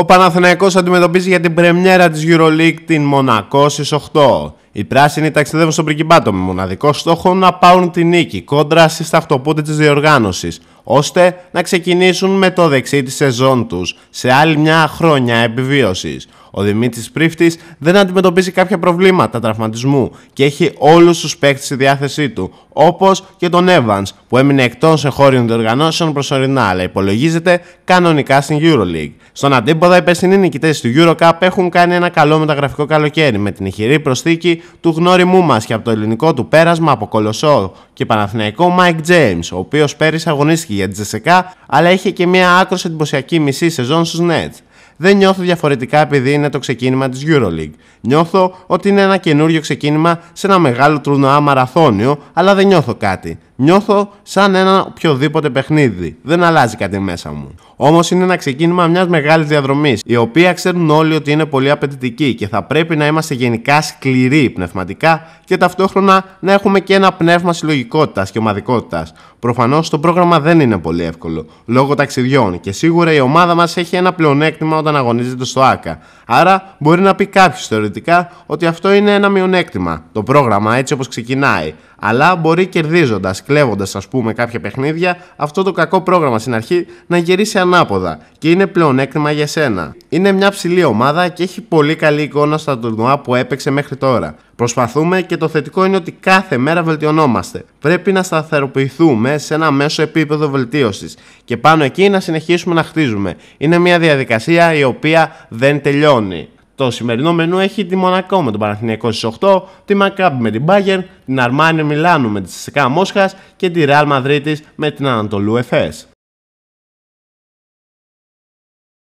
Ο Παναθηναϊκός αντιμετωπίζει για την πρεμιέρα της EuroLeague την Μονακό στις 8. Οι πράσινοι ταξιδεύουν στον πριγκιμπάτο με μοναδικό στόχο να πάουν τη νίκη κόντρα στις ταυτοπούτε της διοργάνωσης, ώστε να ξεκινήσουν με το δεξί της σεζόν τους σε άλλη μια χρόνια επιβίωσης. Ο Δημήτρης Πρίφτης δεν αντιμετωπίζει κάποια προβλήματα τραυματισμού και έχει όλους τους παίκτες στη διάθεσή του, όπως και τον Evans που έμεινε εκτός εγχώριων διοργανώσεων προσωρινά, αλλά υπολογίζεται κανονικά στην Euroleague. Στον αντίποδα, οι περσινοί νικητές του Eurocup έχουν κάνει ένα καλό μεταγραφικό καλοκαίρι με την ηχηρή προσθήκη του γνώριμού μα και από το ελληνικό του πέρασμα από Κολοσσό και Παναθηναϊκό Mike James, ο οποίος πέρυσι αγωνίστηκε για τη Τζεσικά, αλλά είχε και μια άκρος εντυπωσιακή μισή σεζόν στους Nets. Δεν νιώθω διαφορετικά επειδή είναι το ξεκίνημα της EuroLeague. Νιώθω ότι είναι ένα καινούριο ξεκίνημα σε ένα μεγάλο τουρνουά μαραθώνιο, αλλά δεν νιώθω κάτι. Νιώθω σαν ένα οποιοδήποτε παιχνίδι. Δεν αλλάζει κάτι μέσα μου. Όμως είναι ένα ξεκίνημα μιας μεγάλης διαδρομής, η οποία ξέρουν όλοι ότι είναι πολύ απαιτητική και θα πρέπει να είμαστε γενικά σκληροί πνευματικά και ταυτόχρονα να έχουμε και ένα πνεύμα συλλογικότητας και ομαδικότητας. Προφανώς το πρόγραμμα δεν είναι πολύ εύκολο, λόγω ταξιδιών και σίγουρα η ομάδα μας έχει ένα πλεονέκτημα όταν αγωνίζεται στο ΑΚΑ. Άρα μπορεί να πει κάποιος θεωρητικά ότι αυτό είναι ένα μειονέκτημα, το πρόγραμμα έτσι όπως ξεκινάει αλλά μπορεί κερδίζοντας, κλέβοντας ας πούμε κάποια παιχνίδια, αυτό το κακό πρόγραμμα στην αρχή να γυρίσει ανάποδα και είναι πλεονέκτημα για σένα. Είναι μια ψηλή ομάδα και έχει πολύ καλή εικόνα στα τουρνουά που έπαιξε μέχρι τώρα. Προσπαθούμε και το θετικό είναι ότι κάθε μέρα βελτιωνόμαστε. Πρέπει να σταθεροποιηθούμε σε ένα μέσο επίπεδο βελτίωσης και πάνω εκεί να συνεχίσουμε να χτίζουμε. Είναι μια διαδικασία η οποία δεν τελειώνει. Το σημερινό μενού έχει τη Μονακό με τον Παναθηναϊκό στις 8, τη Μακάμπη με την Bayern, την Αρμάνια Μιλάνου με τη Σεσικά Μόσχας και τη Ρεάλ Μαδρίτης με την Ανατολού Εφές.